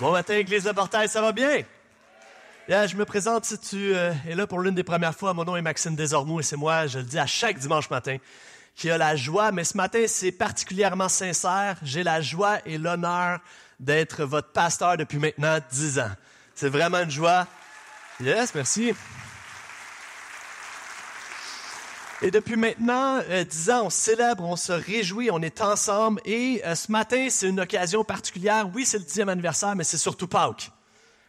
Bon matin, Église de Portail, ça va bien? je me présente si tu euh, es là pour l'une des premières fois. Mon nom est Maxime Desormeaux et c'est moi, je le dis à chaque dimanche matin, qui a la joie, mais ce matin, c'est particulièrement sincère. J'ai la joie et l'honneur d'être votre pasteur depuis maintenant dix ans. C'est vraiment une joie. Yes, merci. Et depuis maintenant euh, dix ans, on célèbre, on se réjouit, on est ensemble. Et euh, ce matin, c'est une occasion particulière. Oui, c'est le dixième anniversaire, mais c'est surtout Pâques.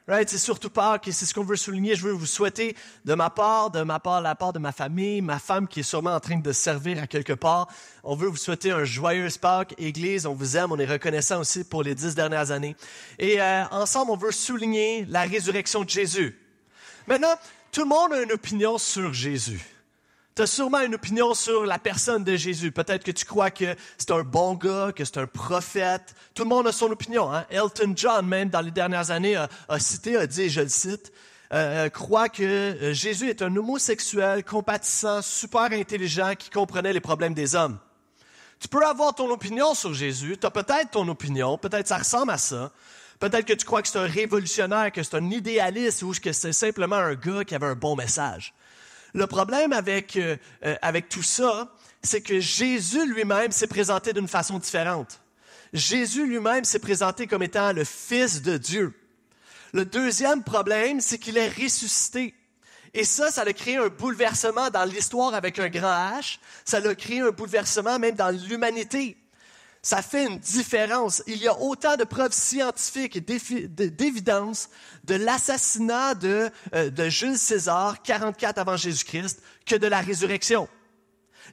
Right? C'est surtout Pâques et c'est ce qu'on veut souligner. Je veux vous souhaiter de ma part, de ma part, la part de ma famille, ma femme qui est sûrement en train de servir à quelque part. On veut vous souhaiter un joyeux Pâques. Église, on vous aime, on est reconnaissant aussi pour les dix dernières années. Et euh, ensemble, on veut souligner la résurrection de Jésus. Maintenant, tout le monde a une opinion sur Jésus tu as sûrement une opinion sur la personne de Jésus. Peut-être que tu crois que c'est un bon gars, que c'est un prophète. Tout le monde a son opinion. Hein. Elton John, même dans les dernières années, a, cité, a dit, je le cite, euh, euh croit que euh, Jésus est un homosexuel, compatissant, super intelligent, qui comprenait les problèmes des hommes. Tu peux avoir ton opinion sur Jésus, tu as peut-être ton opinion, peut-être ça ressemble à ça. Peut-être que tu crois que c'est un révolutionnaire, que c'est un idéaliste ou que c'est simplement un gars qui avait un bon message. Le problème avec, euh, euh, avec tout ça, c'est que Jésus lui-même s'est présenté d'une façon différente. Jésus lui-même s'est présenté comme étant le Fils de Dieu. Le deuxième problème, c'est qu'il est ressuscité. Et ça, ça a créé un bouleversement dans l'histoire avec un grand H. Ça a créé un bouleversement même dans l'humanité. Ça fait une différence. Il y a autant de preuves scientifiques et d'évidence de l'assassinat de, euh, Jules César, 44 avant Jésus-Christ, que de la résurrection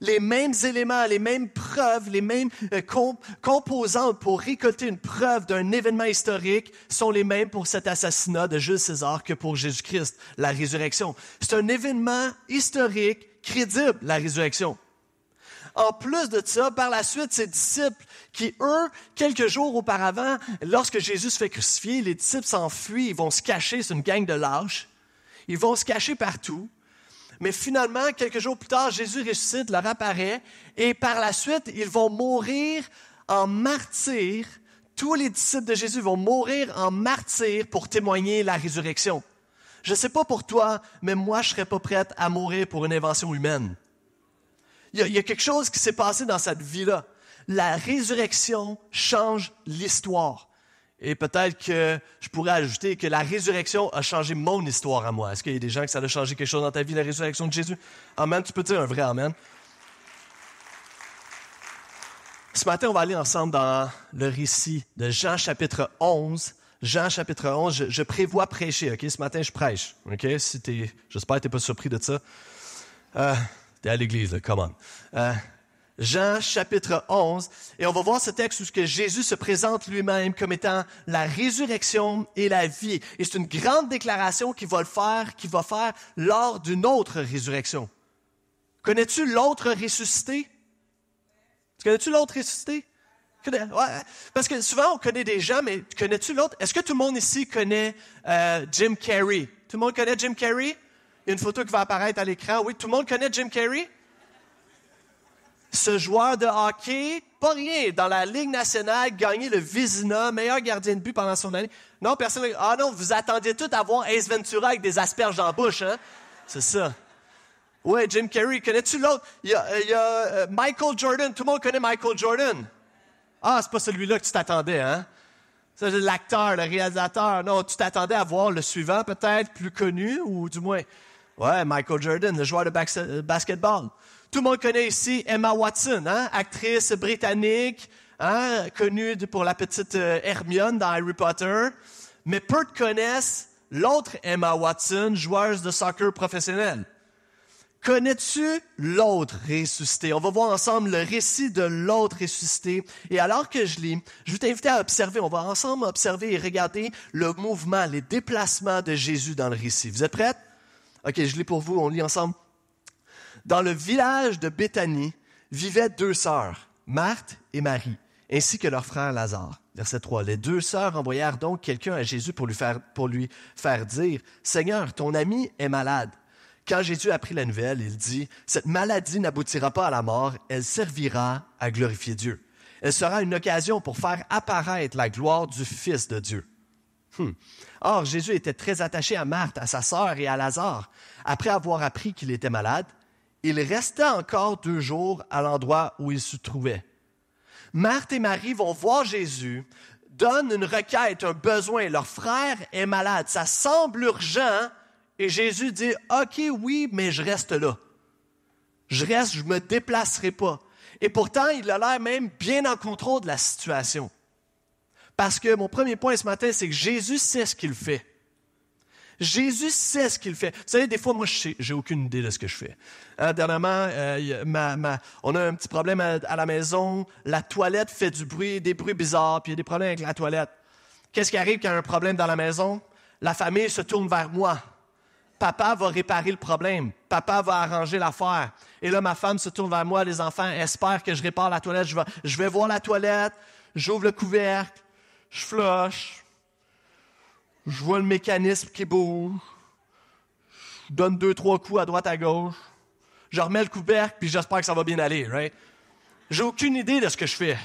les mêmes éléments, les mêmes preuves, les mêmes euh, composants composantes pour récolter une preuve d'un événement historique sont les mêmes pour cet assassinat de Jules César que pour Jésus-Christ, la résurrection. C'est un événement historique crédible, la résurrection. En plus de ça, par la suite, ces disciples qui, eux, quelques jours auparavant, lorsque Jésus se fait crucifier, les disciples s'enfuient, ils vont se cacher, c'est une gang de lâches. Ils vont se cacher partout. Mais finalement, quelques jours plus tard, Jésus ressuscite, leur apparaît, et par la suite, ils vont mourir en martyr. Tous les disciples de Jésus vont mourir en martyr pour témoigner la résurrection. Je ne sais pas pour toi, mais moi, je serais pas prête à mourir pour une invention humaine. Il y, a, quelque chose qui s'est passé dans cette vie-là. La résurrection change l'histoire. Et peut-être que je pourrais ajouter que la résurrection a changé mon histoire à moi. Est-ce qu'il y a des gens que ça a changé quelque chose dans ta vie, la résurrection de Jésus? Amen. Tu peux dire un vrai Amen. Ce matin, on va aller ensemble dans le récit de Jean chapitre 11. Jean chapitre 11, je, prévois prêcher, OK? Ce matin, je prêche, OK? j'espère que tu n'es pas surpris de ça. Euh, T'es à l'église, come on. Euh, Jean chapitre 11, et on va voir ce texte où ce que Jésus se présente lui-même comme étant la résurrection et la vie. Et c'est une grande déclaration qu'il va le faire, qu'il va faire lors d'une autre résurrection. Connais-tu l'autre ressuscité? Connais-tu l'autre ressuscité? Ouais, parce que souvent on connaît des gens, mais connais-tu l'autre? Est-ce que tout le monde ici connaît euh, Jim Carrey? Tout le monde connaît Jim Carrey? une photo qui va apparaître à l'écran. Oui, tout le monde connaît Jim Carrey? Ce joueur de hockey, pas rien, dans la Ligue nationale, gagné le Vizina, meilleur gardien de but pendant son année. Non, personne. Ah non, vous attendiez tout à voir Ace Ventura avec des asperges en bouche, hein? C'est ça. Oui, Jim Carrey. Connais-tu l'autre? Il y a, euh, euh, Michael Jordan. Tout le monde connaît Michael Jordan. Ah, c'est pas celui-là que tu t'attendais, hein? l'acteur, le réalisateur. Non, tu t'attendais à voir le suivant, peut-être, plus connu, ou du moins. Ouais, Michael Jordan, le joueur de euh, basketball. Tout le monde connaît ici Emma Watson, hein, actrice britannique, hein? connue pour la petite euh, Hermione dans Harry Potter. Mais peu connaissent l'autre Emma Watson, joueuse de soccer professionnelle. Connais-tu l'autre ressuscité? On va voir ensemble le récit de l'autre ressuscité. Et alors que je lis, je vais t'inviter à observer, on va ensemble observer et regarder le mouvement, les déplacements de Jésus dans le récit. Vous êtes prêts? OK, je lis pour vous, on lit ensemble. Dans le village de Béthanie vivaient deux sœurs, Marthe et Marie, ainsi que leur frère Lazare. Verset 3. Les deux sœurs envoyèrent donc quelqu'un à Jésus pour lui faire, pour lui faire dire, Seigneur, ton ami est malade. Quand Jésus apprit la nouvelle, il dit, Cette maladie n'aboutira pas à la mort, elle servira à glorifier Dieu. Elle sera une occasion pour faire apparaître la gloire du Fils de Dieu. Hmm. Or, Jésus était très attaché à Marthe, à sa sœur et à Lazare. Après avoir appris qu'il était malade, il resta encore deux jours à l'endroit où il se trouvait. Marthe et Marie vont voir Jésus, donnent une requête, un besoin. Leur frère est malade, ça semble urgent, et Jésus dit, OK, oui, mais je reste là. Je reste, je me déplacerai pas. Et pourtant, il a l'air même bien en contrôle de la situation. Parce que mon premier point ce matin, c'est que Jésus sait ce qu'il fait. Jésus sait ce qu'il fait. Vous savez, des fois, moi, je j'ai aucune idée de ce que je fais. Euh, dernièrement, euh, on a un petit problème à, la maison. La toilette fait du bruit, des bruits bizarres, puis il y a des problèmes avec la toilette. Qu'est-ce qui arrive quand il y a un problème dans la maison? La famille se tourne vers moi. Papa va réparer le problème. Papa va arranger l'affaire. Et là, ma femme se tourne vers moi. Les enfants espèrent que je répare la toilette. je vais voir la toilette. J'ouvre le couvercle je flush, je vois le mécanisme qui bouge, je donne deux, trois coups à droite, à gauche, je remets le couvercle, puis j'espère que ça va bien aller, right? J'ai aucune idée de ce que je fais.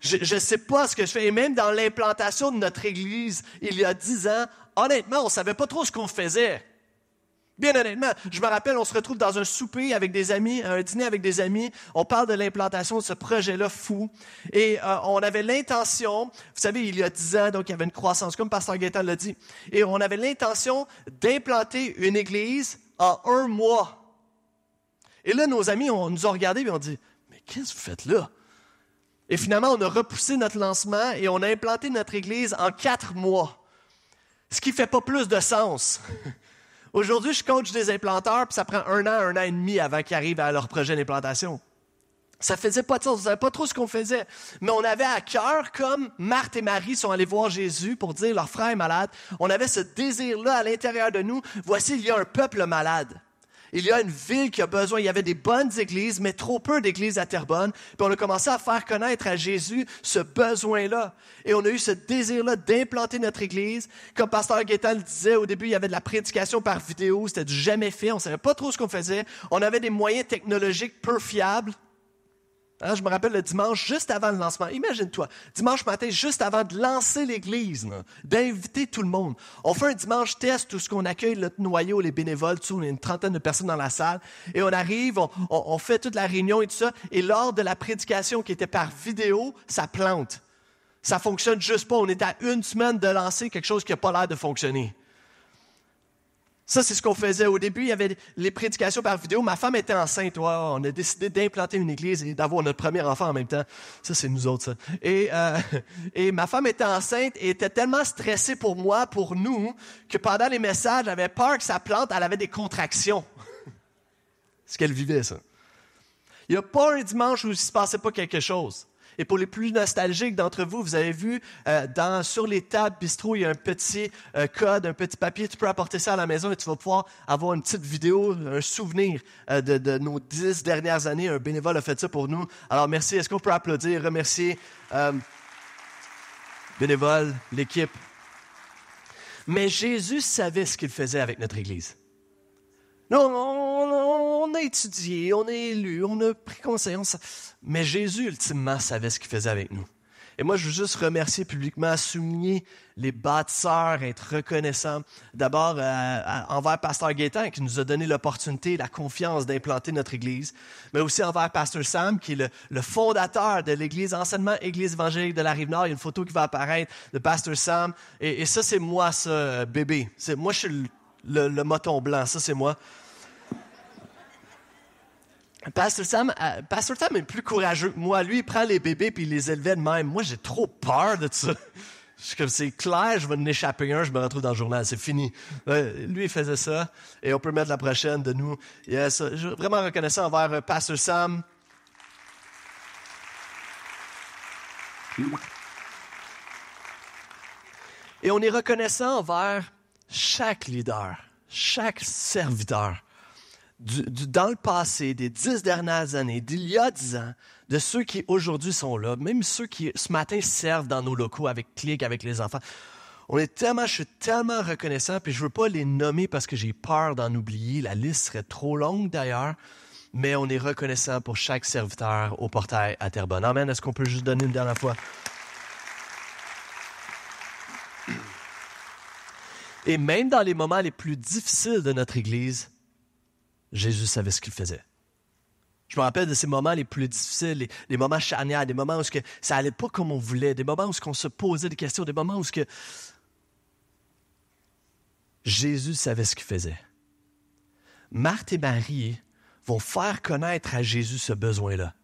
Je ne sais pas ce que je fais. Et même dans l'implantation de notre Église, il y a dix ans, honnêtement, on ne savait pas trop ce qu'on faisait. Bien honnêtement, je me rappelle, on se retrouve dans un souper avec des amis, un dîner avec des amis. On parle de l'implantation de ce projet-là fou. Et euh, on avait l'intention, vous savez, il y a dix ans, donc il y avait une croissance, comme Pasteur Gaétan l'a dit. Et on avait l'intention d'implanter une église en un mois. Et là, nos amis, on nous a regardés et ont dit, mais qu'est-ce que vous faites là? Et finalement, on a repoussé notre lancement et on a implanté notre église en quatre mois. Ce qui fait pas plus de sens. Aujourd'hui, je coach des implanteurs, puis ça prend un an, un an et demi avant qu'ils arrivent à leur projet d'implantation. Ça faisait pas de sens, on savait pas trop ce qu'on faisait. Mais on avait à cœur, comme Marthe et Marie sont allés voir Jésus pour dire leur frère est malade, on avait ce désir-là à l'intérieur de nous, voici, il y a un peuple malade il y a une ville qui a besoin, il y avait des bonnes églises, mais trop peu d'églises à Terrebonne. Puis on a commencé à faire connaître à Jésus ce besoin-là. Et on a eu ce désir-là d'implanter notre église. Comme pasteur Gaétan le disait, au début, il y avait de la prédication par vidéo, c'était du jamais fait, on savait pas trop ce qu'on faisait. On avait des moyens technologiques peu fiables. Hein, je me rappelle le dimanche, juste avant le lancement. Imagine-toi, dimanche matin, juste avant de lancer l'Église, d'inviter tout le monde. On fait un dimanche test où ce qu'on accueille notre noyau, les bénévoles, tout, on est une trentaine de personnes dans la salle. Et on arrive, on, fait toute la réunion et tout ça. Et lors de la prédication qui était par vidéo, ça plante. Ça fonctionne juste pas. On est à une semaine de lancer quelque chose qui n'a pas l'air de fonctionner. Ça, c'est ce qu'on faisait au début. Il y avait les prédications par vidéo. Ma femme était enceinte. on a décidé d'implanter une église et d'avoir notre premier enfant en même temps. Ça, c'est nous autres, ça. Euh, et, ma femme était enceinte et était tellement stressée pour moi, pour nous, que pendant les messages, j'avais peur que sa plante, elle avait des contractions. ce qu'elle vivait, ça. Il n'y a pas un dimanche où il ne se passait pas quelque chose. Et pour les plus nostalgiques d'entre vous, vous avez vu euh, dans, sur les tables bistrot, il y a un petit euh, code, un petit papier. Tu peux apporter ça à la maison et tu vas pouvoir avoir une petite vidéo, un souvenir euh, de, nos dix dernières années. Un bénévole a fait ça pour nous. Alors merci. Est-ce qu'on peut applaudir, remercier bénévole, l'équipe? Mais Jésus savait ce qu'il faisait avec notre Église. Non, non, a étudié, on a élu, on a pris conscience, Mais Jésus, ultimement, savait ce qu'il faisait avec nous. Et moi, je veux juste remercier publiquement, souligner les bâtisseurs, être reconnaissant. D'abord, euh, envers Pasteur Gaétan, qui nous a donné l'opportunité, la confiance d'implanter notre Église, mais aussi envers Pasteur Sam, qui est le, fondateur de l'Église, enseignement Église évangélique de la Rive-Nord. Il y a une photo qui va apparaître de Pasteur Sam. Et, ça, c'est moi, ce euh, bébé. C'est, moi, je suis le, mouton blanc. Ça, c'est moi. Pastor Sam, euh, Sam est plus courageux. Moi, lui, il prend les bébés puis il les élevait de même. Moi, j'ai trop peur de ça. Je comme, c'est clair, je vais en échapper un, je me retrouve dans le journal, c'est fini. lui, il faisait ça. Et on peut mettre la prochaine de nous. Yes, je suis vraiment reconnaissant envers euh, Pastor Sam. Et on est reconnaissant envers chaque leader, chaque serviteur du, dans le passé, des dix dernières années, d'il y a dix ans, de ceux qui aujourd'hui sont là, même ceux qui ce matin servent dans nos locaux avec Clic, avec les enfants. On est tellement, je suis tellement reconnaissant, puis je veux pas les nommer parce que j'ai peur d'en oublier. La liste serait trop longue d'ailleurs, mais on est reconnaissant pour chaque serviteur au portail à Terrebonne. Amen. Est-ce qu'on peut juste donner une dernière fois? Et même dans les moments les plus difficiles de notre Église, Jésus savait ce qu'il faisait. Je me rappelle de ces moments les plus difficiles, les, moments charnières, des moments où ce que ça allait pas comme on voulait, des moments où on se posait des questions, des moments où ce que Jésus savait ce qu'il faisait. Marthe et Marie vont faire connaître à Jésus ce besoin-là.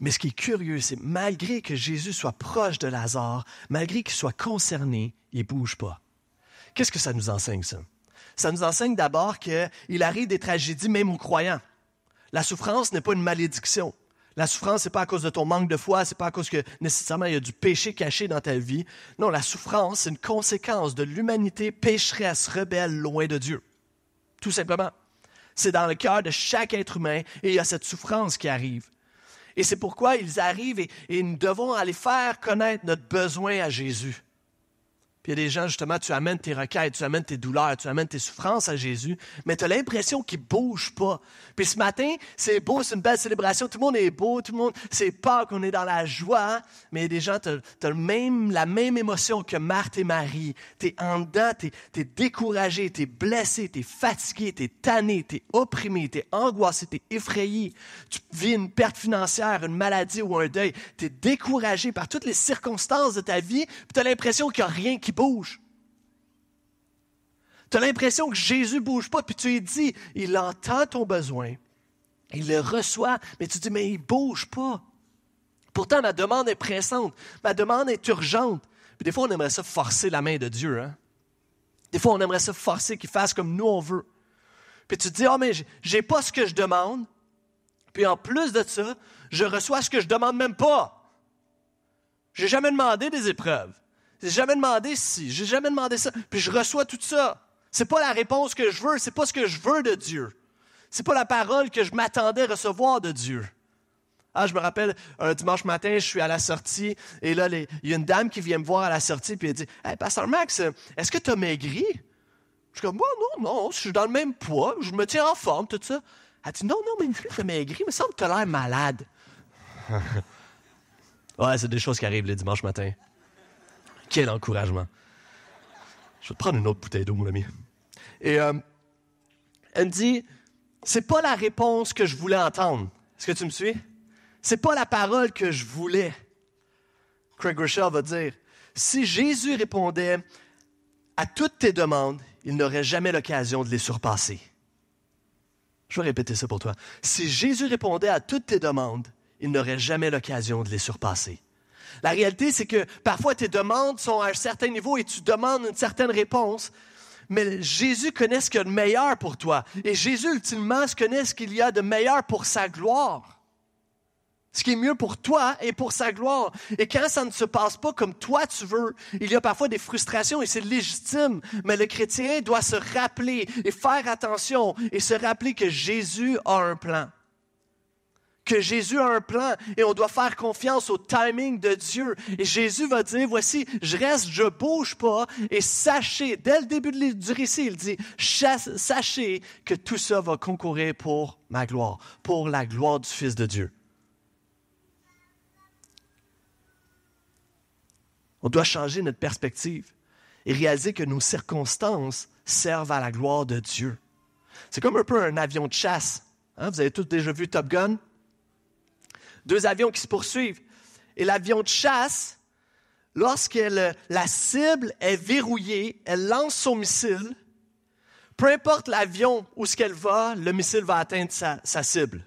Mais ce qui est curieux, c'est malgré que Jésus soit proche de Lazare, malgré qu'il soit concerné, il ne bouge pas. Qu'est-ce que ça nous enseigne, ça? ça nous enseigne d'abord qu'il arrive des tragédies même aux croyants. La souffrance n'est pas une malédiction. La souffrance, n'est pas à cause de ton manque de foi, c'est pas à cause que nécessairement il y a du péché caché dans ta vie. Non, la souffrance, c'est une conséquence de l'humanité pécheresse, rebelle, loin de Dieu. Tout simplement. C'est dans le cœur de chaque être humain et il y a cette souffrance qui arrive. Et c'est pourquoi ils arrivent et nous devons aller faire connaître notre besoin à Jésus. Puis il y a des gens, justement, tu amènes tes requêtes, tu amènes tes douleurs, tu amènes tes souffrances à Jésus, mais tu as l'impression qu'il ne bouge pas. Puis ce matin, c'est beau, c'est une belle célébration, tout le monde est beau, tout le monde, c'est pas qu'on est dans la joie, hein. mais des gens, tu as, le même, la même émotion que Marthe et Marie. Tu es en dedans, tu es, découragé, tu es blessé, tu es fatigué, tu es tanné, tu es opprimé, tu es angoissé, tu es effrayé. Tu vis une perte financière, une maladie ou un deuil. Tu es découragé par toutes les circonstances de ta vie, tu as l'impression qu'il n'y a rien qui bouge. Tu as l'impression que Jésus ne bouge pas, puis tu lui dis, il entend ton besoin, il le reçoit, mais tu dis, mais il ne bouge pas. Pourtant, ma demande est pressante, ma demande est urgente. Puis des fois, on aimerait ça forcer la main de Dieu. Hein. Des fois, on aimerait ça forcer qu'il fasse comme nous on veut. Puis tu te dis, oh, mais j'ai pas ce que je demande. Puis en plus de ça, je reçois ce que je demande même pas. J'ai jamais demandé des épreuves. J'ai jamais demandé si, j'ai jamais demandé ça, puis je reçois tout ça. C'est pas la réponse que je veux, c'est pas ce que je veux de Dieu. C'est pas la parole que je m'attendais à recevoir de Dieu. Ah, je me rappelle, un dimanche matin, je suis à la sortie, et là, il y a une dame qui vient me voir à la sortie, puis elle dit Hey, Pasteur Max, est-ce que tu as maigri Je suis comme non, non, je suis dans le même poids, je me tiens en forme, tout ça. Elle dit Non, non, mais tu as maigri, il me semble que malade. ouais, c'est des choses qui arrivent le dimanche matin quel encouragement. Je vais te prendre une autre bouteille d'eau, mon ami. Et euh, elle me dit, c'est pas la réponse que je voulais entendre. Est-ce que tu me suis? C'est pas la parole que je voulais. Craig Rochelle va dire, si Jésus répondait à toutes tes demandes, il n'aurait jamais l'occasion de les surpasser. Je vais répéter ça pour toi. Si Jésus répondait à toutes tes demandes, il n'aurait jamais l'occasion de les surpasser. La réalité, c'est que parfois tes demandes sont à un certain niveau et tu demandes une certaine réponse. Mais Jésus connaît ce qu'il y a de meilleur pour toi. Et Jésus, ultimement, connaît ce qu'il y a de meilleur pour sa gloire. Ce qui est mieux pour toi et pour sa gloire. Et quand ça ne se passe pas comme toi tu veux, il y a parfois des frustrations et c'est légitime. Mais le chrétien doit se rappeler et faire attention et se rappeler que Jésus a un plan que Jésus a un plan et on doit faire confiance au timing de Dieu. Et Jésus va dire, voici, je reste, je bouge pas. Et sachez, dès le début du récit, il dit, sachez que tout ça va concourir pour ma gloire, pour la gloire du Fils de Dieu. On doit changer notre perspective et réaliser que nos circonstances servent à la gloire de Dieu. C'est comme un peu un avion de chasse. Hein? Vous avez tous déjà vu Top Gun? deux avions qui se poursuivent. Et l'avion de chasse, lorsque la cible est verrouillée, elle lance son missile. Peu importe l'avion où ce qu'elle va, le missile va atteindre sa, cible.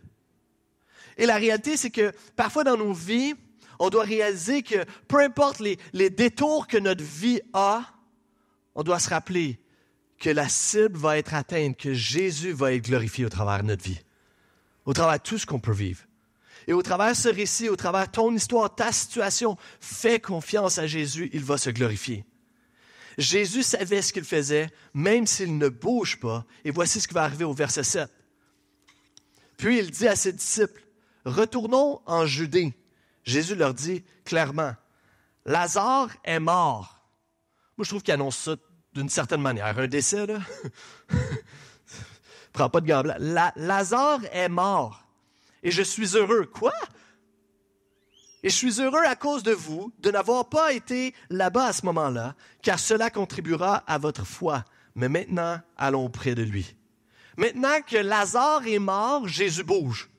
Et la réalité, c'est que parfois dans nos vies, on doit réaliser que peu importe les, les détours que notre vie a, on doit se rappeler que la cible va être atteinte, que Jésus va être glorifié au travers de notre vie, au travers de tout ce qu'on peut vivre. Et au travers de ce récit, au travers de ton histoire, ta situation, fais confiance à Jésus, il va se glorifier. Jésus savait ce qu'il faisait, même s'il ne bouge pas. Et voici ce qui va arriver au verset 7. Puis il dit à ses disciples, Retournons en Judée. Jésus leur dit clairement, Lazare est mort. Moi, je trouve qu'il annonce ça d'une certaine manière. Un décès, là. Prends pas de gamble. Lazare est mort et je suis heureux. Quoi? Et je suis heureux à cause de vous de n'avoir pas été là-bas à ce moment-là, car cela contribuera à votre foi. Mais maintenant, allons près de lui. Maintenant que Lazare est mort, Jésus bouge.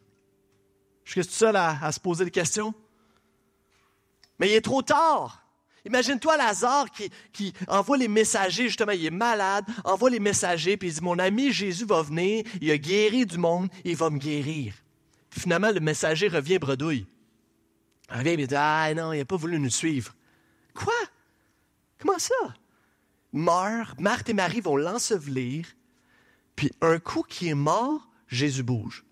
Je suis tout seul à, se poser des questions. Mais il est trop tard. Imagine-toi Lazare qui, qui, envoie les messagers, justement, il est malade, envoie les messagers, puis il dit, mon ami Jésus va venir, il a guéri du monde, il va me guérir. Finalement, le messager revient bredouille. Il revient et dit Ah non, il n'a pas voulu nous suivre. Quoi Comment ça Mort, Marthe et Marie vont l'ensevelir, puis un coup qui est mort, Jésus bouge.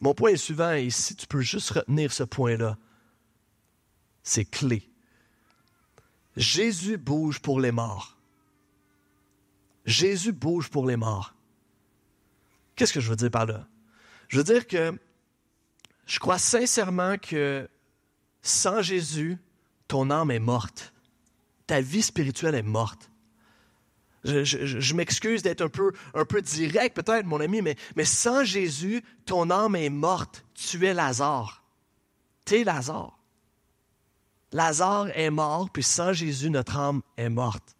Mon point est suivant, et si tu peux juste retenir ce point-là, c'est clé. Jésus bouge pour les morts. Jésus bouge pour les morts. Qu'est-ce que je veux dire par là? Je veux dire que je crois sincèrement que sans Jésus, ton âme est morte. Ta vie spirituelle est morte. Je, m'excuse d'être un peu, un peu direct peut-être, mon ami, mais, mais sans Jésus, ton âme est morte. Tu es Lazare. es Lazare. Lazare est mort, puis sans Jésus, notre âme est morte.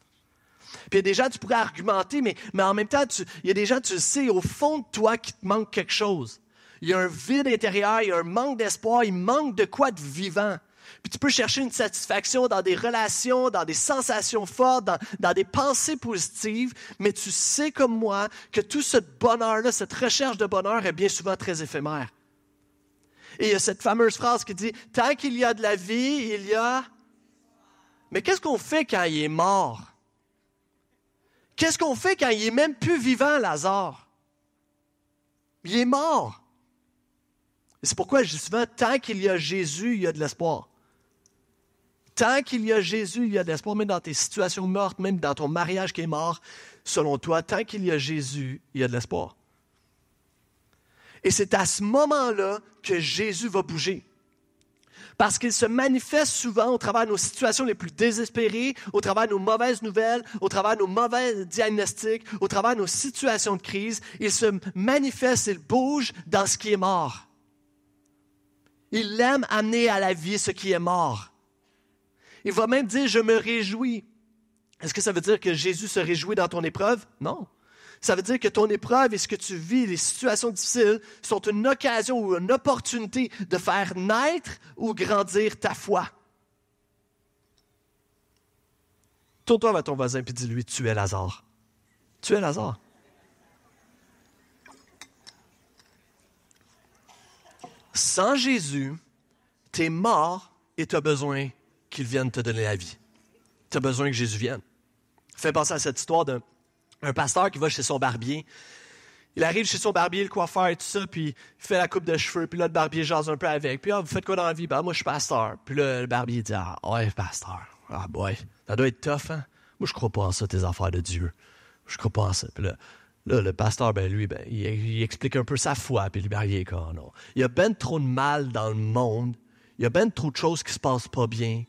Puis il tu pourrais argumenter, mais, mais en même temps, il y a des gens, tu sais au fond de toi qu'il te manque quelque chose. Il y a un vide intérieur, il y a un manque d'espoir, il manque de quoi de vivant. Puis tu peux chercher une satisfaction dans des relations, dans des sensations fortes, dans, dans des pensées positives, mais tu sais comme moi que tout ce bonheur-là, cette recherche de bonheur est bien souvent très éphémère. Et il y a cette fameuse phrase qui dit, tant qu'il y a de la vie, il y a... Mais qu'est-ce qu'on fait quand il est mort? Qu'est-ce qu'on fait quand il n'est même plus vivant, Lazare? Il est mort. C'est pourquoi je tant qu'il y a Jésus, il y a de l'espoir. Tant qu'il y a Jésus, il y a de l'espoir, même dans tes situations mortes, même dans ton mariage qui est mort, selon toi, tant qu'il y a Jésus, il y a de l'espoir. Et c'est à ce moment-là que Jésus va bouger parce qu'il se manifeste souvent au travers de nos situations les plus désespérées, au travers de nos mauvaises nouvelles, au travers de nos mauvais diagnostics, au travers de nos situations de crise. Il se manifeste, il bouge dans ce qui est mort. Il aime amener à la vie ce qui est mort. Il va même dire, je me réjouis. Est-ce que ça veut dire que Jésus se réjouit dans ton épreuve? Non. Ça veut dire que ton épreuve et ce que tu vis, les situations difficiles, sont une occasion ou une opportunité de faire naître ou grandir ta foi. Tourne-toi vers ton voisin et dis-lui, tu es Lazare. Tu es Lazare. Sans Jésus, tu es mort et tu as besoin qu'il vienne te donner la vie. Tu as besoin que Jésus vienne. Fais penser à cette histoire de un pasteur qui va chez son barbier. Il arrive chez son barbier, le coiffeur et tout ça, puis il fait la coupe de cheveux, puis là, le barbier jase un peu avec. Puis, ah, vous faites quoi dans la vie? Ben, moi, je suis pasteur. Puis là, le barbier dit, ah, ouais, pasteur. Ah, boy, ça doit être tough, hein? Moi, je crois pas en ça, tes affaires de Dieu. Je crois pas en ça. Puis là, le pasteur, ben lui, ben, il, explique un peu sa foi, puis le barbier, quand non. Il y a ben trop de mal dans le monde. Il y a ben trop de choses qui se passent pas bien,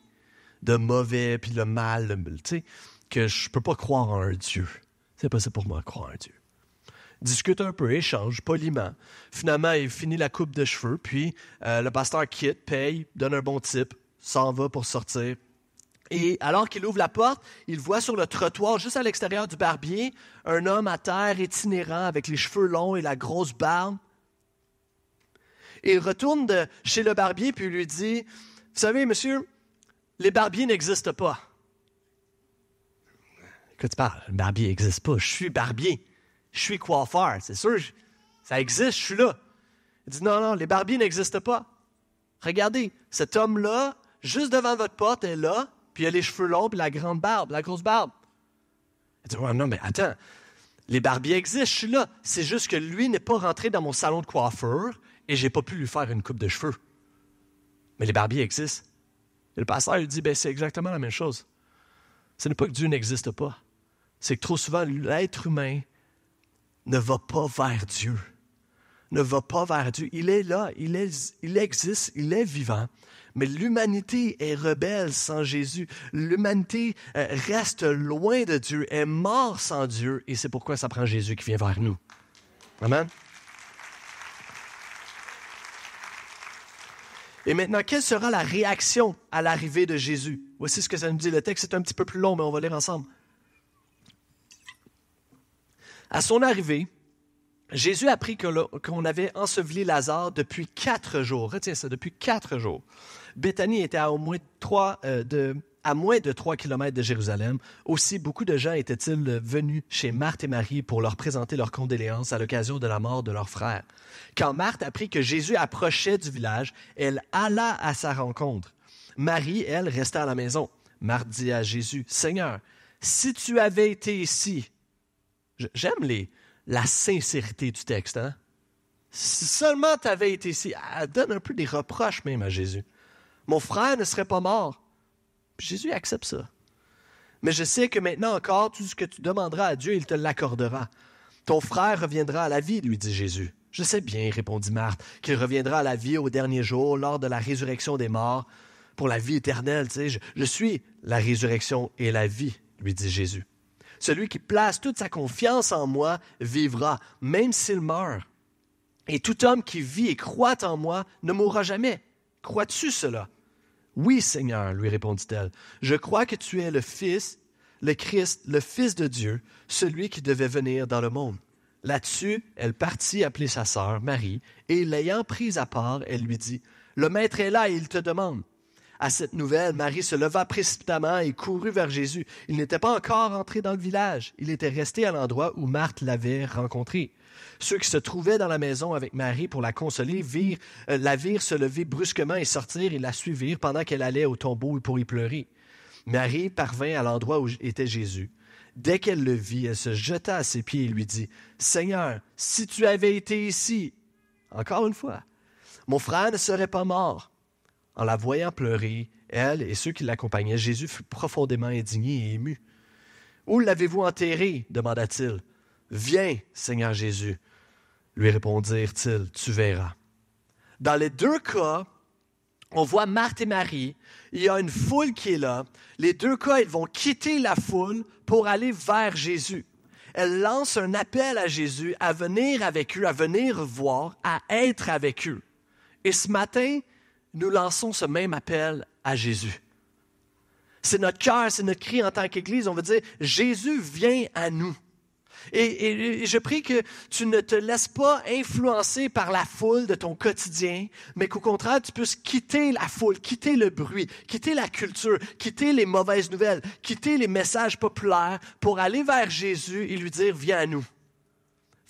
de mauvais, puis le mal, tu sais, que je peux pas croire en un Dieu. C'est ça pour moi croire Dieu. Discute un peu, échange poliment. Finalement, il finit la coupe de cheveux, puis euh, le pasteur quitte, paye, donne un bon type, s'en va pour sortir. Et alors qu'il ouvre la porte, il voit sur le trottoir, juste à l'extérieur du barbier, un homme à terre itinérant avec les cheveux longs et la grosse barbe. il retourne chez le barbier puis lui dit Vous savez, monsieur, les barbiers n'existent pas. Que tu parles? Le barbier n'existe pas. Je suis barbier. Je suis coiffeur. C'est sûr, ça existe, je suis là. Il dit non, non, les barbiers n'existent pas. Regardez, cet homme-là, juste devant votre porte, est là, puis il a les cheveux longs, puis la grande barbe, la grosse barbe. Il dit non, mais attends, les barbiers existent, je suis là. C'est juste que lui n'est pas rentré dans mon salon de coiffeur et j'ai pas pu lui faire une coupe de cheveux. Mais les barbiers existent. le pasteur lui dit ben, c'est exactement la même chose. Ce n'est pas que Dieu n'existe pas c'est que trop souvent, l'être humain ne va pas vers Dieu, ne va pas vers Dieu. Il est là, il, il existe, il est vivant. Mais l'humanité est rebelle sans Jésus. L'humanité euh, reste loin de Dieu, est mort sans Dieu, et c'est pourquoi ça prend Jésus qui vient vers nous. Amen. Et maintenant, quelle sera la réaction à l'arrivée de Jésus? Voici ce que ça nous dit. Le texte est un petit peu plus long, mais on va lire ensemble. À son arrivée, Jésus apprit qu'on avait enseveli Lazare depuis quatre jours. Retiens ça, depuis quatre jours. Béthanie était à, au moins trois, euh, de, à moins de trois kilomètres de Jérusalem. Aussi, beaucoup de gens étaient-ils venus chez Marthe et Marie pour leur présenter leurs condoléances à l'occasion de la mort de leur frère. Quand Marthe apprit que Jésus approchait du village, elle alla à sa rencontre. Marie, elle, resta à la maison. Marthe dit à Jésus, Seigneur, si tu avais été ici, J'aime la sincérité du texte. Hein. Si seulement tu avais été ici, ah, donne un peu des reproches même à Jésus. Mon frère ne serait pas mort. Jésus accepte ça. Mais je sais que maintenant encore, tout ce que tu demanderas à Dieu, il te l'accordera. Ton frère reviendra à la vie, lui dit Jésus. Je sais bien, répondit Marthe, qu'il reviendra à la vie au dernier jour, lors de la résurrection des morts, pour la vie éternelle. Tu sais, je, je suis la résurrection et la vie, lui dit Jésus. Celui qui place toute sa confiance en moi vivra, même s'il meurt. Et tout homme qui vit et croit en moi ne mourra jamais. Crois-tu cela? Oui, Seigneur, lui répondit-elle. Je crois que tu es le Fils, le Christ, le Fils de Dieu, celui qui devait venir dans le monde. Là-dessus, elle partit appeler sa sœur, Marie, et l'ayant prise à part, elle lui dit, Le maître est là et il te demande. À cette nouvelle, Marie se leva précipitamment et courut vers Jésus. Il n'était pas encore entré dans le village, il était resté à l'endroit où Marthe l'avait rencontré. Ceux qui se trouvaient dans la maison avec Marie pour la consoler virent, euh, la virent se lever brusquement et sortir et la suivirent pendant qu'elle allait au tombeau pour y pleurer. Marie parvint à l'endroit où était Jésus. Dès qu'elle le vit, elle se jeta à ses pieds et lui dit Seigneur, si tu avais été ici, encore une fois, mon frère ne serait pas mort. En la voyant pleurer, elle et ceux qui l'accompagnaient, Jésus fut profondément indigné et ému. Où l'avez-vous enterré demanda-t-il. Viens, Seigneur Jésus, lui répondirent-ils, tu verras. Dans les deux cas, on voit Marthe et Marie, il y a une foule qui est là. Les deux cas, ils vont quitter la foule pour aller vers Jésus. Elle lance un appel à Jésus à venir avec eux, à venir voir, à être avec eux. Et ce matin, nous lançons ce même appel à Jésus. C'est notre cœur, c'est notre cri en tant qu'Église. On veut dire, Jésus vient à nous. Et, et, je prie que tu ne te laisses pas influencer par la foule de ton quotidien, mais qu'au contraire, tu puisses quitter la foule, quitter le bruit, quitter la culture, quitter les mauvaises nouvelles, quitter les messages populaires pour aller vers Jésus et lui dire, viens à nous.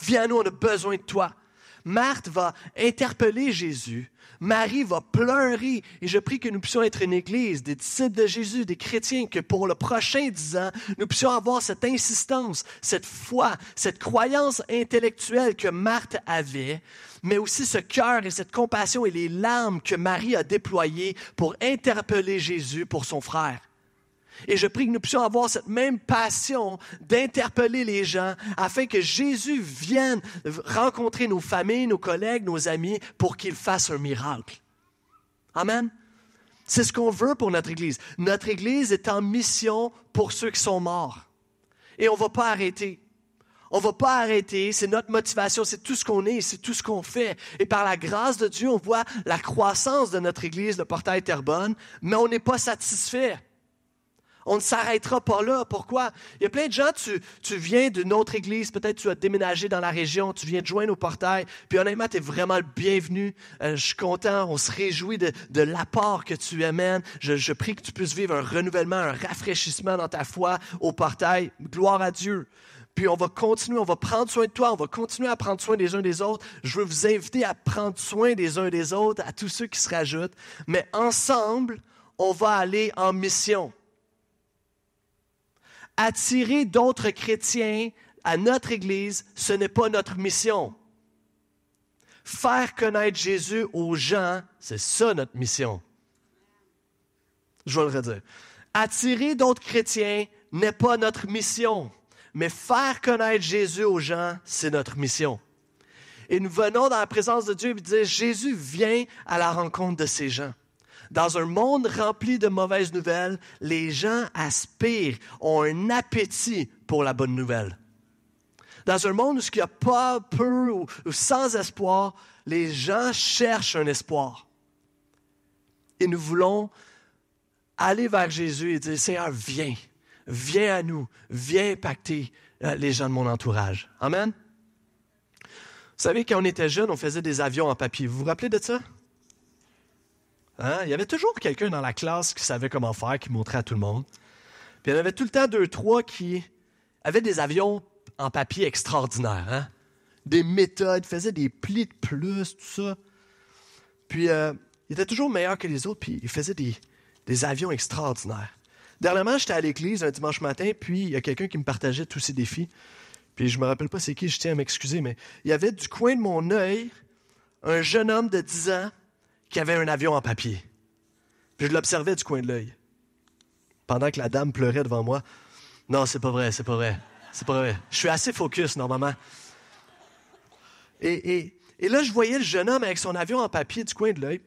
Viens à nous, on a besoin de toi. Marthe va interpeller Jésus. Marie va pleurer. Et je prie que nous puissions être une église, des disciples de Jésus, des chrétiens, que pour le prochain dix ans, nous puissions avoir cette insistance, cette foi, cette croyance intellectuelle que Marthe avait, mais aussi ce cœur et cette compassion et les larmes que Marie a déployées pour interpeller Jésus pour son frère. Et je prie que nous puissions avoir cette même passion d'interpeller les gens afin que Jésus vienne rencontrer nos familles, nos collègues, nos amis pour qu'il fasse un miracle. Amen. C'est ce qu'on veut pour notre Église. Notre Église est en mission pour ceux qui sont morts. Et on ne va pas arrêter. On ne va pas arrêter, c'est notre motivation, c'est tout ce qu'on est, c'est tout ce qu'on fait. Et par la grâce de Dieu, on voit la croissance de notre Église, le portail Bonne, mais on n'est pas satisfait on ne s'arrêtera pas là. Pourquoi? Il y a plein de gens, tu, viens d'une autre église, peut-être tu as déménagé dans la région, tu viens de joindre au portail, puis honnêtement, tu es vraiment le bienvenu. Euh, je suis content, on se réjouit de, l'apport que tu amènes. Je, je prie que tu puisses vivre un renouvellement, un rafraîchissement dans ta foi au portail. Gloire à Dieu puis on va continuer, on va prendre soin de toi, on va continuer à prendre soin des uns des autres. Je veux vous inviter à prendre soin des uns des autres, à tous ceux qui se rajoutent, mais ensemble, on va aller en mission. Attirer d'autres chrétiens à notre Église, ce n'est pas notre mission. Faire connaître Jésus aux gens, c'est ça notre mission. Je vais le redire. Attirer d'autres chrétiens n'est pas notre mission, mais faire connaître Jésus aux gens, c'est notre mission. Et nous venons dans la présence de Dieu et dire, Jésus vient à la rencontre de ces gens. Dans un monde rempli de mauvaises nouvelles, les gens aspirent, ont un appétit pour la bonne nouvelle. Dans un monde où il n'y a pas peu ou, sans espoir, les gens cherchent un espoir. Et nous voulons aller vers Jésus et dire, Seigneur, viens, viens à nous, viens impacter euh, les gens de mon entourage. Amen. Vous savez, quand on était jeune, on faisait des avions en papier. Vous vous rappelez de ça? Hein? Il y avait toujours quelqu'un dans la classe qui savait comment faire, qui montrait à tout le monde. Puis il y en avait tout le temps deux, trois qui avaient des avions en papier extraordinaires. Hein? Des méthodes, faisaient des plis de plus, tout ça. Puis euh, il était toujours meilleur que les autres, puis il faisait des, des avions extraordinaires. Dernièrement, j'étais à l'église un dimanche matin, puis il y a quelqu'un qui me partageait tous ses défis. Puis je me rappelle pas c'est qui, je tiens à m'excuser, mais il y avait du coin de mon œil un jeune homme de 10 ans qui avait un avion en papier. Puis je l'observais du coin de l'œil. Pendant que la dame pleurait devant moi. Non, c'est pas vrai, c'est pas vrai. C'est pas vrai. Je suis assez focus normalement. Et, et, et là, je voyais le jeune homme avec son avion en papier du coin de l'œil.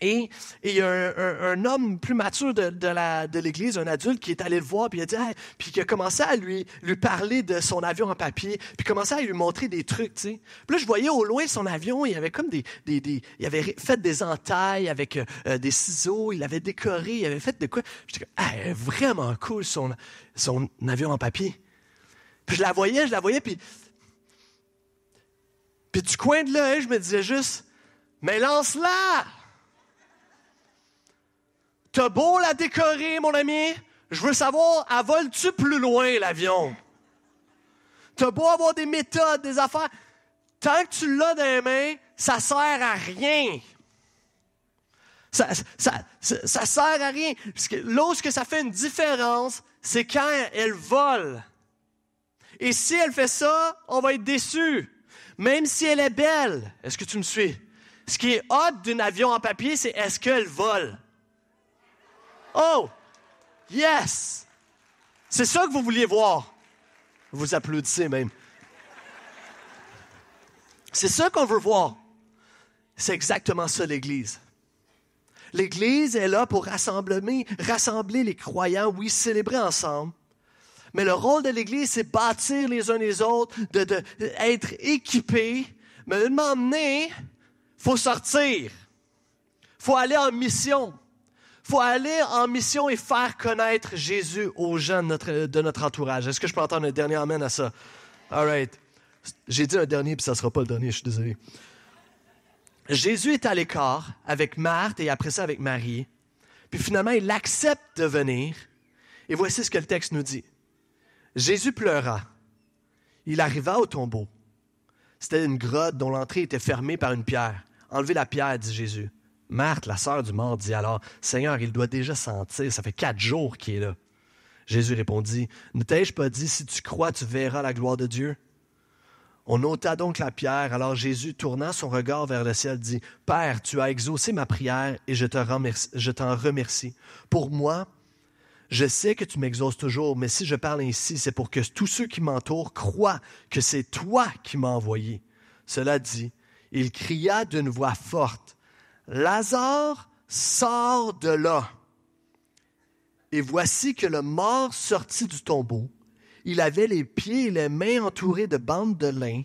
Et, il y a un, homme plus mature de, de l'Église, un adulte, qui est allé le voir, puis il a dit, puis qui a commencé à lui, lui parler de son avion en papier, puis commencé à lui montrer des trucs, tu sais. Puis là, je voyais au loin son avion, il avait comme des, il avait fait des entailles avec euh, euh, des ciseaux, il avait décoré, il avait fait de quoi. J'étais comme, vraiment cool son, son avion en papier. Puis je la voyais, je la voyais, puis, puis du coin de l'œil, je me disais juste, mais lance-la! T'as beau la décorer, mon ami, je veux savoir, elle tu plus loin, l'avion? T'as beau avoir des méthodes, des affaires. Tant que tu l'as dans les mains, ça sert à rien. Ça, ça, sert à rien. Lorsque ça fait une différence, c'est quand elle vole. Et si elle fait ça, on va être déçu. Même si elle est belle. Est-ce que tu me suis? Ce qui est hot d'un avion en papier, c'est est-ce qu'elle vole? Oh! Yes! C'est ça que vous vouliez voir. Vous applaudissez même. C'est ça qu'on veut voir. C'est exactement ça l'Église. L'Église est là pour rassembler, rassembler les croyants, oui, célébrer ensemble. Mais le rôle de l'Église, c'est bâtir les uns les autres, de, équipés. Mais un moment donné, faut sortir. Faut aller en mission faut aller en mission et faire connaître Jésus aux jeunes de notre, de notre entourage. Est-ce que je peux entendre un dernier amen à ça? All right. J'ai dit un dernier, puis ça ne sera pas le dernier, je suis désolé. Jésus est à l'écart avec Marthe et après ça avec Marie. Puis finalement, il accepte de venir. Et voici ce que le texte nous dit. Jésus pleura. Il arriva au tombeau. C'était une grotte dont l'entrée était fermée par une pierre. Enlevez la pierre, dit Jésus. Marthe, la sœur du mort, dit alors, Seigneur, il doit déjà sentir, ça fait quatre jours qu'il est là. Jésus répondit, ne t'ai-je pas dit, si tu crois, tu verras la gloire de Dieu? On ôta donc la pierre, alors Jésus, tournant son regard vers le ciel, dit, Père, tu as exaucé ma prière et je t'en remercie, je remercie. Pour moi, je sais que tu m'exauces toujours, mais si je parle ainsi, c'est pour que tous ceux qui m'entourent croient que c'est toi qui m'as envoyé. Cela dit, il cria d'une voix forte. Lazare sort de là. Et voici que le mort sortit du tombeau. Il avait les pieds et les mains entourés de bandes de lin,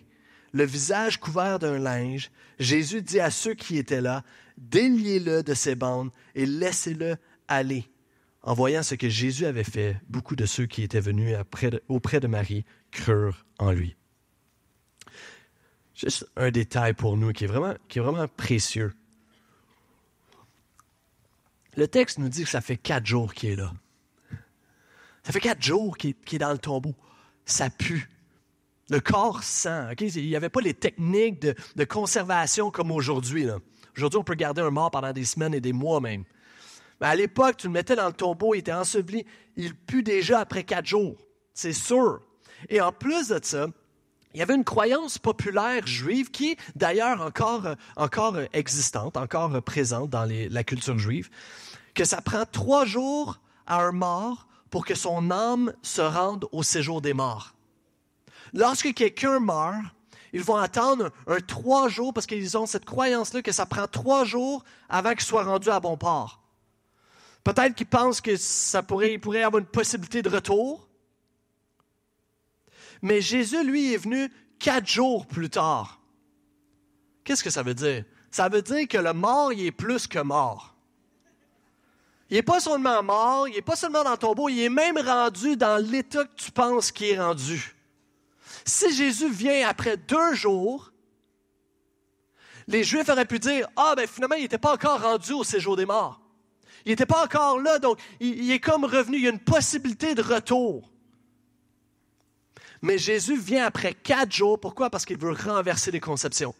le visage couvert d'un linge. Jésus dit à ceux qui étaient là, déliez-le de ces bandes et laissez-le aller. En voyant ce que Jésus avait fait, beaucoup de ceux qui étaient venus auprès de Marie crurent en lui. Juste un détail pour nous qui est vraiment, qui est vraiment précieux. Le texte nous dit que ça fait quatre jours qu'il est là. Ça fait quatre jours qu'il est dans le tombeau. Ça pue. Le corps sent. Il n'y avait pas les techniques de, conservation comme aujourd'hui. Aujourd'hui, on peut garder un mort pendant des semaines et des mois même. Mais à l'époque, tu le mettais dans le tombeau, il était enseveli. Il pue déjà après quatre jours. C'est sûr. Et en plus de ça, il y avait une croyance populaire juive qui est d'ailleurs encore, encore existante, encore présente dans la culture juive, que ça prend trois jours à un mort pour que son âme se rende au séjour des morts. Lorsque quelqu'un meurt, ils vont attendre un, trois jours parce qu'ils ont cette croyance-là que ça prend trois jours avant qu'il soit rendu à bon port. Peut-être qu'ils pensent que ça pourrait, pourrait avoir une possibilité de retour, mais Jésus, lui, est venu quatre jours plus tard. Qu'est-ce que ça veut dire? Ça veut dire que le mort, il est plus que mort. Il n'est pas seulement mort, il n'est pas seulement dans le tombeau, il est même rendu dans l'état que tu penses qu'il est rendu. Si Jésus vient après deux jours, les Juifs auraient pu dire, ah ben finalement, il n'était pas encore rendu au séjour des morts. Il n'était pas encore là, donc il est comme revenu, il y a une possibilité de retour. Mais Jésus vient après quatre jours. Pourquoi? Parce qu'il veut renverser les conceptions.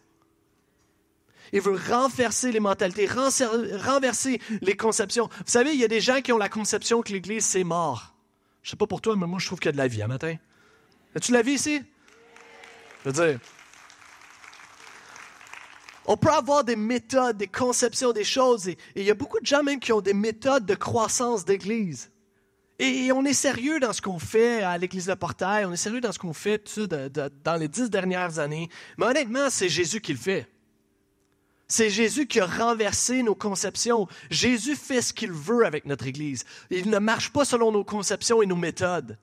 Il veut renverser les mentalités, renverser les conceptions. Vous savez, il y a des gens qui ont la conception que l'Église, c'est mort. Je sais pas pour toi, mais moi, je trouve qu'il y a de la vie un hein, matin. As-tu la vie ici? Je veux dire, on peut avoir des méthodes, des conceptions des choses, et il y a beaucoup de gens même qui ont des méthodes de croissance d'Église. Et on est sérieux dans ce qu'on fait à l'Église de Portail, on est sérieux dans ce qu'on fait dans les dix dernières années. Mais honnêtement, c'est Jésus qui le fait. C'est Jésus qui a renversé nos conceptions. Jésus fait ce qu'il veut avec notre Église. Il ne marche pas selon nos conceptions et nos méthodes.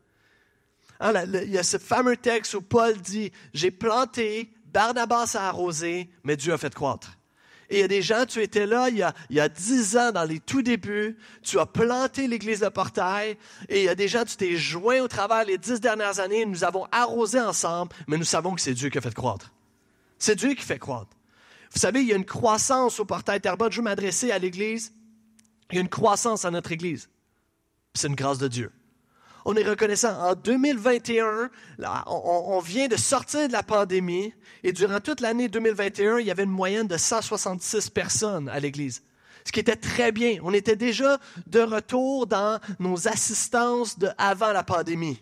Hein, il y a ce fameux texte où Paul dit, j'ai planté, Barnabas a arrosé, mais Dieu a fait croître. Et il y a des gens, tu étais là il y a, dix ans, dans les tout débuts, tu as planté l'église de Portail, et il y a des gens, tu t'es joint au travail les dix dernières années, nous avons arrosé ensemble, mais nous savons que c'est Dieu qui a fait croître. C'est Dieu qui fait croître. Vous savez, il y a une croissance au Portail Terrebonne. Je veux m'adresser à l'église. Il y a une croissance à notre église. C'est une grâce de Dieu on est reconnaissant. En 2021, on, vient de sortir de la pandémie et durant toute l'année 2021, il y avait une moyenne de 166 personnes à l'Église. Ce qui était très bien. On était déjà de retour dans nos assistances de avant la pandémie.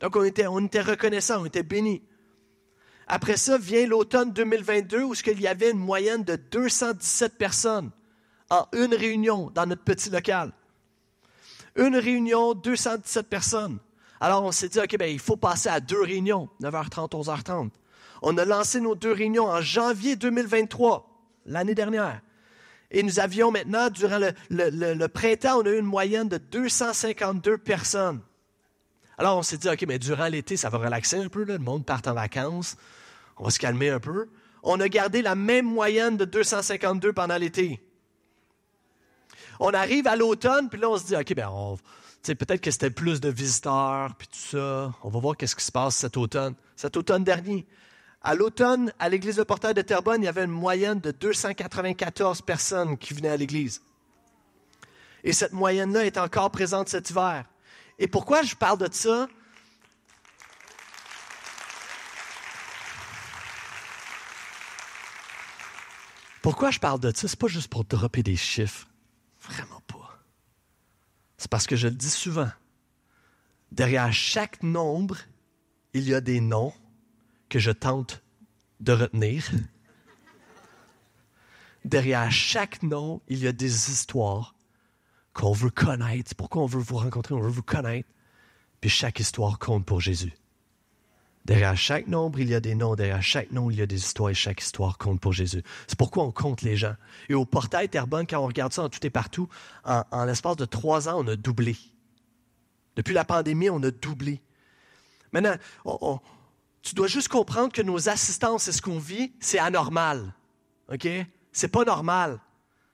Donc, on était, on était reconnaissant, on était béni. Après ça vient l'automne 2022 où il y avait une moyenne de 217 personnes en une réunion dans notre petit local. Une réunion, 217 personnes. Alors on s'est dit, OK, ben, il faut passer à deux réunions, 9h30, 11h30. On a lancé nos deux réunions en janvier 2023, l'année dernière. Et nous avions maintenant, durant le, printemps, on a eu une moyenne de 252 personnes. Alors on s'est dit, OK, mais ben, durant l'été, ça va relaxer un peu, le monde part en vacances, on va se calmer un peu. On a gardé la même moyenne de 252 pendant l'été on arrive à l'automne, puis là, on se dit, OK, ben, on, peut-être que c'était plus de visiteurs, puis tout ça. On va voir qu'est-ce qui se passe cet automne. Cet automne dernier. À l'automne, à l'église de Portail de Terrebonne, il y avait une moyenne de 294 personnes qui venaient à l'église. Et cette moyenne-là est encore présente cet hiver. Et pourquoi je parle de ça? Pourquoi je parle de ça? C'est pas juste pour dropper des chiffres. Vraiment pas. C'est parce que je le dis souvent. Derrière chaque nombre, il y a des noms que je tente de retenir. Derrière chaque nom, il y a des histoires qu'on veut connaître. Pourquoi on veut vous rencontrer? On veut vous connaître. Puis chaque histoire compte pour Jésus. Derrière chaque nombre, il y a des noms. Derrière chaque nom, il y a des histoires. Et chaque histoire compte pour Jésus. C'est pourquoi on compte les gens. Et au portail Terrebonne, quand on regarde ça en tout et partout, en, l'espace de trois ans, on a doublé. Depuis la pandémie, on a doublé. Maintenant, tu dois juste comprendre que nos assistances et ce qu'on vit, c'est anormal. OK? C'est pas normal.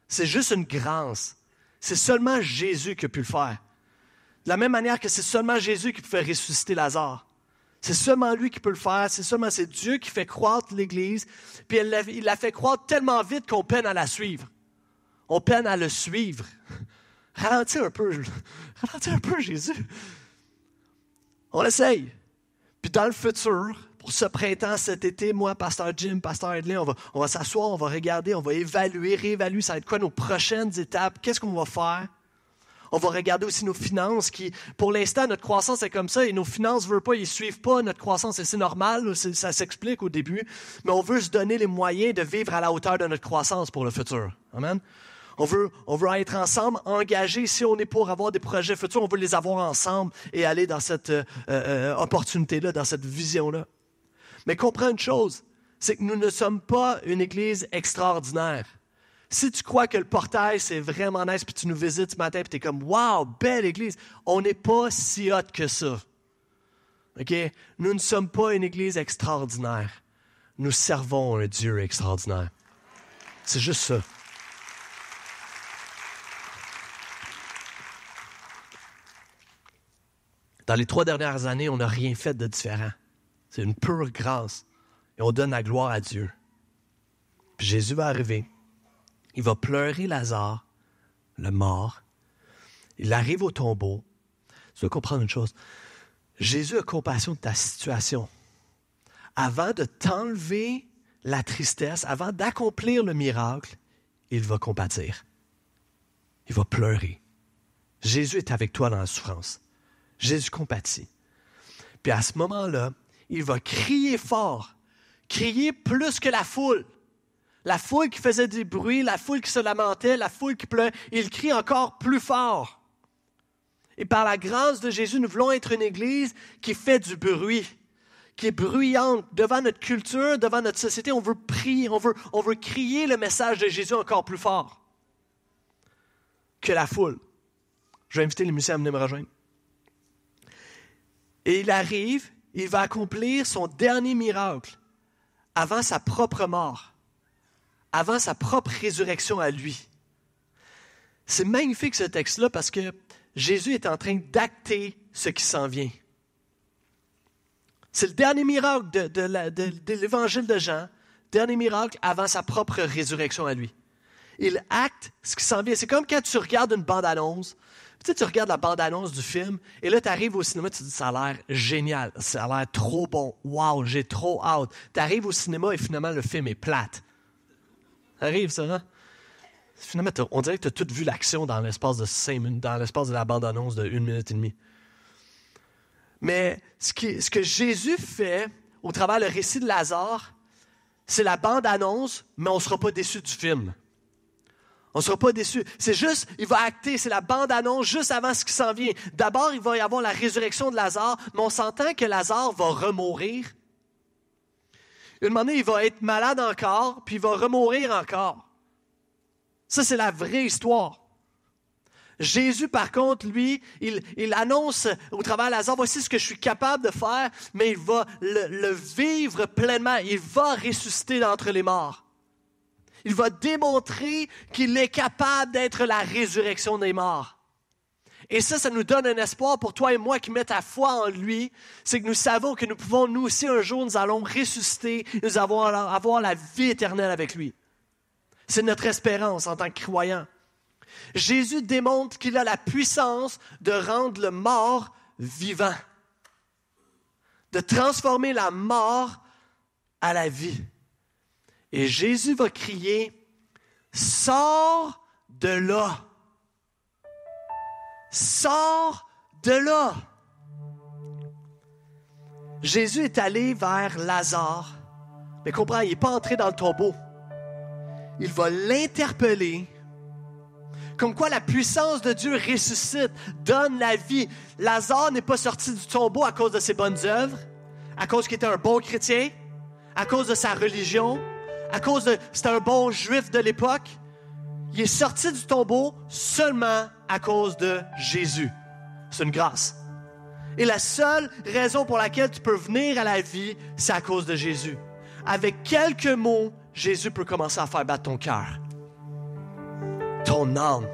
C'est juste une grâce. C'est seulement Jésus qui a pu le faire. De la même manière que c'est seulement Jésus qui faire ressusciter Lazare. C'est seulement lui qui peut le faire. C'est seulement c'est Dieu qui fait croître l'Église. Puis il la fait croître tellement vite qu'on peine à la suivre. On peine à le suivre. Ralentis un peu. Jésus. On essaye. Puis dans le futur, pour ce printemps, cet été, moi, pasteur Jim, pasteur Edley, on va, on va s'asseoir, on va regarder, on va évaluer, réévaluer, ça va être quoi nos prochaines étapes, qu'est-ce qu'on va faire. On va regarder aussi nos finances qui, pour l'instant, notre croissance est comme ça et nos finances ne veulent pas, ils suivent pas notre croissance et c'est normal, ça s'explique au début, mais on veut se donner les moyens de vivre à la hauteur de notre croissance pour le futur. Amen. On veut, on veut être ensemble, engagés. Si on est pour avoir des projets futurs, on veut les avoir ensemble et aller dans cette euh, euh, opportunité-là, dans cette vision-là. Mais comprends une chose, c'est que nous ne sommes pas une église extraordinaire. Si tu crois que le portail, c'est vraiment nice, puis tu nous visites ce matin, puis tu es comme, waouh belle église, on n'est pas si hot que ça. OK? Nous ne sommes pas une église extraordinaire. Nous servons un Dieu extraordinaire. C'est juste ça. Dans les trois dernières années, on n'a rien fait de différent. C'est une pure grâce. Et on donne la gloire à Dieu. Puis Jésus va arriver. Il va pleurer Lazare, le mort. Il arrive au tombeau. Tu dois comprendre une chose. Jésus a compassion de ta situation. Avant de t'enlever la tristesse, avant d'accomplir le miracle, il va compatir. Il va pleurer. Jésus est avec toi dans la souffrance. Jésus compatit. Puis à ce moment-là, il va crier fort, crier plus que la foule. La foule qui faisait du bruit, la foule qui se lamentait, la foule qui pleurait, il crie encore plus fort. Et par la grâce de Jésus, nous voulons être une église qui fait du bruit, qui est bruyante devant notre culture, devant notre société. On veut prier, on veut, on veut crier le message de Jésus encore plus fort que la foule. Je vais inviter les musiciens à venir me rejoindre. Et il arrive, il va accomplir son dernier miracle avant sa propre mort avant sa propre résurrection à lui. C'est magnifique ce texte-là parce que Jésus est en train d'acter ce qui s'en vient. C'est le dernier miracle de, l'évangile de, Jean, dernier miracle avant sa propre résurrection à lui. Il acte ce qui s'en vient. C'est comme quand tu regardes une bande-annonce. Tu, sais, tu regardes la bande-annonce du film et là, tu arrives au cinéma, tu te dis ça a l'air génial, ça a l'air trop bon, wow, j'ai trop hâte. Tu arrives au cinéma et finalement, le film est plate. Arrive ça, hein? Finalement, on dirait que tu as tout vu l'action dans l'espace de minutes, dans l'espace de la bande-annonce de une minute et demie. Mais ce, ce que Jésus fait au travers le récit de Lazare, c'est la bande-annonce, mais on ne sera pas déçu du film. On ne sera pas déçu. C'est juste, il va acter, c'est la bande-annonce juste avant ce qui s'en vient. D'abord, il va y avoir la résurrection de Lazare, mais on s'entend que Lazare va remourir une il va être malade encore, puis il va remourir encore. Ça, c'est la vraie histoire. Jésus, par contre, lui, il, annonce au travers de Lazare, voici ce que je suis capable de faire, mais il va le vivre pleinement. Il va ressusciter d'entre les morts. Il va démontrer qu'il est capable d'être la résurrection des morts. Et ça, ça nous donne un espoir pour toi et moi qui mettent la foi en lui. C'est que nous savons que nous pouvons, nous aussi, un jour, nous allons ressusciter, nous allons avoir la vie éternelle avec lui. C'est notre espérance en tant que croyants. Jésus démontre qu'il a la puissance de rendre le mort vivant, de transformer la mort à la vie. Et Jésus va crier, sors de là. Sors de là. Jésus est allé vers Lazare. Mais comprends, il n'est pas entré dans le tombeau. Il va l'interpeller. Comme quoi la puissance de Dieu ressuscite, donne la vie. Lazare n'est pas sorti du tombeau à cause de ses bonnes œuvres, à cause qu'il était un bon chrétien, à cause de sa religion, à cause de c'était un bon juif de l'époque il est sorti du tombeau seulement à cause de Jésus. C'est une grâce. Et la seule raison pour laquelle tu peux venir à la vie, c'est à cause de Jésus. Avec quelques mots, Jésus peut commencer à faire battre ton cœur, ton âme.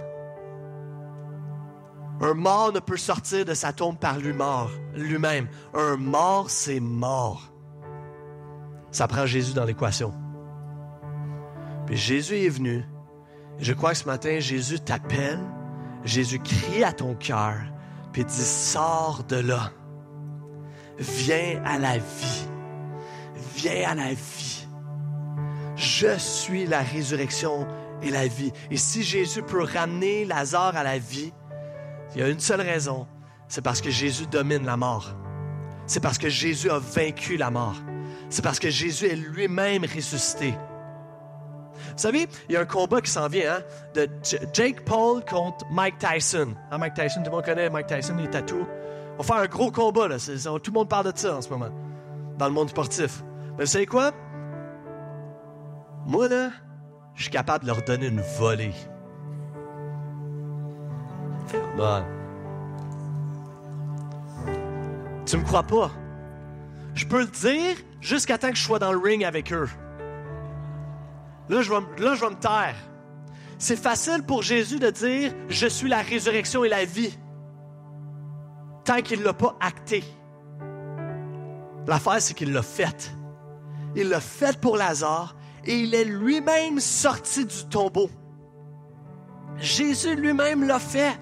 Un mort ne peut sortir de sa tombe par lui-même. Un mort, c'est mort. Ça prend Jésus dans l'équation. Puis Jésus est venu je crois que ce matin, Jésus t'appelle, Jésus crie à ton cœur, puis dit, sors de là. Viens à la vie. Viens à la vie. Je suis la résurrection et la vie. Et si Jésus peut ramener Lazare à la vie, il y a une seule raison, c'est parce que Jésus domine la mort. C'est parce que Jésus a vaincu la mort. C'est parce que Jésus est lui-même ressuscité. Vous savez, il y a un combat qui s'en vient, hein, de Jake Paul contre Mike Tyson. Hein, Mike Tyson, tout le monde connaît Mike Tyson, il est tout On va faire un gros combat, là. tout le monde parle de ça en ce moment, dans le monde sportif. Mais vous savez quoi? Moi, là, je suis capable de leur donner une volée. Tu me crois pas? Je peux le dire jusqu'à temps que je sois dans le ring avec eux. Là, je vais, me taire. C'est facile pour Jésus de dire Je suis la résurrection et la vie, tant qu'il ne l'a pas acté. L'affaire, c'est qu'il l'a fait. Il l'a fait pour Lazare et il est lui-même sorti du tombeau. Jésus lui-même l'a fait.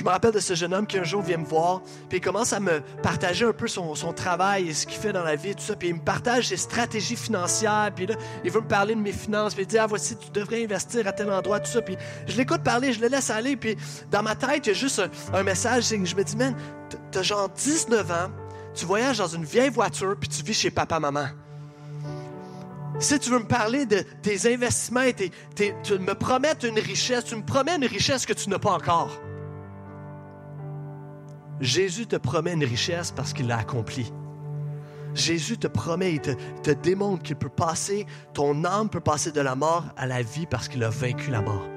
Je me rappelle de ce jeune homme qui un jour vient me voir, puis il commence à me partager un peu son, travail et ce qu'il fait dans la vie, et tout ça, puis il me partage ses stratégies financières, puis là, il veut me parler de mes finances, puis il dit, ah, voici, tu devrais investir à tel endroit, tout ça, puis je l'écoute parler, je le laisse aller, puis dans ma tête, il y a juste un, message, je me dis, man, t'as genre 19 ans, tu voyages dans une vieille voiture, puis tu vis chez papa-maman. Si tu veux me parler de tes investissements tu me promets une richesse, tu me promets une richesse que tu n'as pas encore. Jésus te promet une richesse parce qu'il l'a accomplie. Jésus te promet, il te, démontre qu'il peut passer, ton âme peut passer de la mort à la vie parce qu'il a vaincu la mort.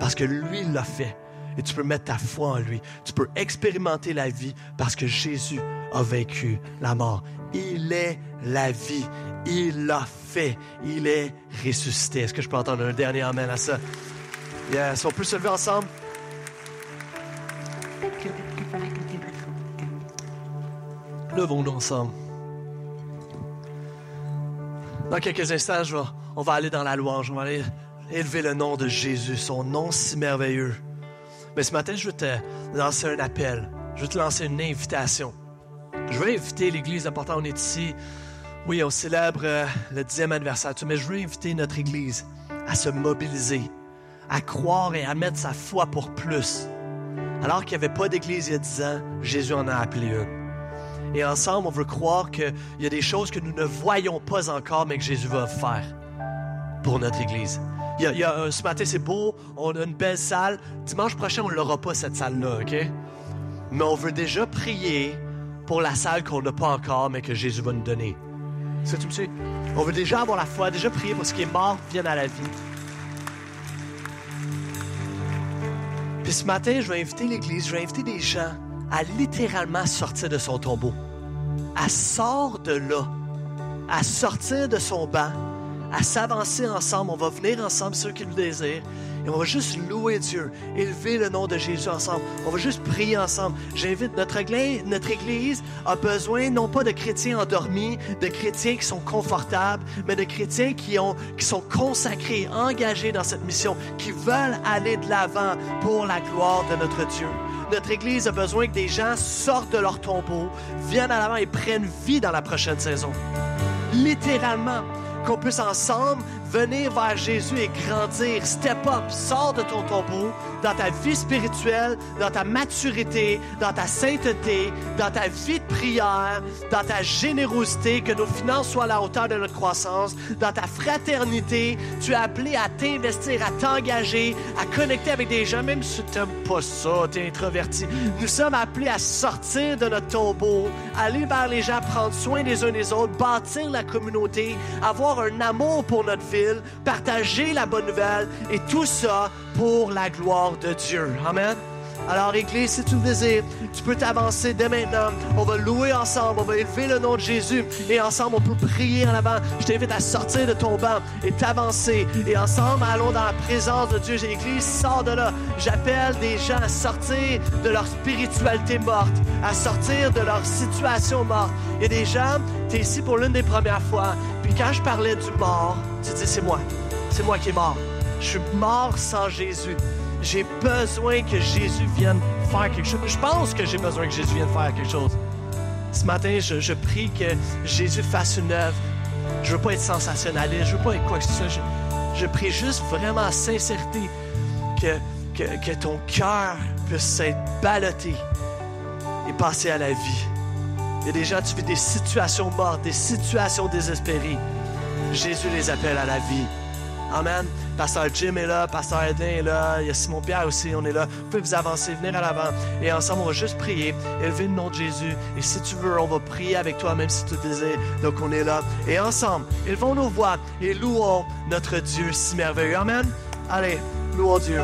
Parce que lui, l'a fait. Et tu peux mettre ta foi en lui. Tu peux expérimenter la vie parce que Jésus a vaincu la mort. Il est la vie. Il l'a fait. Il est ressuscité. Est-ce que je peux entendre un dernier amen à ça? Yes, on peut se lever ensemble? Levons-nous ensemble. Dans quelques instants, on va aller dans la louange. On va aller élever le nom de Jésus, son nom si merveilleux. Mais ce matin, je veux te lancer un appel. Je veux te lancer une invitation. Je veux inviter l'Église, important, on est ici. Oui, on célèbre euh, le dixième anniversaire, mais je veux inviter notre Église à se mobiliser, à croire et à mettre sa foi pour plus. Alors qu'il n'y avait pas d'église il y a 10 ans, Jésus en a appelé une. Et ensemble, on veut croire qu'il y a des choses que nous ne voyons pas encore, mais que Jésus va faire pour notre Église. Il y a, euh, ce matin, c'est beau, on a une belle salle. Dimanche prochain, on ne l'aura pas, cette salle-là, OK? Mais on veut déjà prier pour la salle qu'on n'a pas encore, mais que Jésus va nous donner. tu me suis? On veut déjà avoir la foi, déjà prier pour ce qui est mort vienne à la vie. Puis ce matin, je vais inviter l'Église, je vais inviter des gens à littéralement sortir de son tombeau. À sort de là, à sortir de son banc, à s'avancer ensemble. On va venir ensemble, ceux qui le désirent. Et on va juste louer Dieu, élever le nom de Jésus ensemble. On va juste prier ensemble. J'invite notre église, notre église a besoin non pas de chrétiens endormis, de chrétiens qui sont confortables, mais de chrétiens qui, qui sont consacrés, engagés dans cette mission, qui veulent aller de l'avant pour la gloire de notre Dieu. Notre Église a besoin que des gens sortent de leur tombeau, viennent à l'avant et prennent vie dans la prochaine saison. Littéralement, qu'on puisse ensemble venir vers Jésus et grandir. Step up, sors de ton tombeau dans ta vie spirituelle, dans ta maturité, dans ta sainteté, dans ta vie de prière, dans ta générosité, que nos finances soient à la hauteur de notre croissance, dans ta fraternité. Tu es appelé à t'investir, à t'engager, à connecter avec des gens, même si tu n'aimes pas ça, tu es introverti. Nous sommes appelés à sortir de notre tombeau, aller vers les gens, prendre soin des uns des autres, bâtir la communauté, avoir un amour pour notre vie partager la bonne nouvelle et tout ça pour la gloire de Dieu. Amen. Alors, Église, si tu le désires, tu peux t'avancer dès maintenant. On va louer ensemble, on va élever le nom de Jésus et ensemble, on peut prier en avant. Je t'invite à sortir de ton banc et t'avancer. Et ensemble, allons dans la présence de Dieu. Église, sors de là. J'appelle des gens à sortir de leur spiritualité morte, à sortir de leur situation morte. Il y a des gens, tu es ici pour l'une des premières fois quand je parlais du mort, tu dis c'est moi. C'est moi qui est mort. Je suis mort sans Jésus. J'ai besoin que Jésus vienne faire quelque chose. Je pense que j'ai besoin que Jésus vienne faire quelque chose. Ce matin, je, prie que Jésus fasse une œuvre. Je veux pas être sensationnaliste, je veux pas être quoi que ce soit. Je, prie juste vraiment en que, que, ton cœur puisse être ballotté et passer à la vie. Il y a des gens, tu vis des situations mortes, des situations désespérées. Jésus les appelle à la vie. Amen. Pasteur Jim est là, Pasteur Edin est là, il y a Simon Pierre aussi, on est là. Vous pouvez vous avancer, venir à l'avant. Et ensemble, on va juste prier, élever le nom de Jésus. Et si tu veux, on va prier avec toi, même si tu désires. Donc, on est là. Et ensemble, ils vont nous voir. et louons notre Dieu si merveilleux. Amen. Allez, louons Dieu.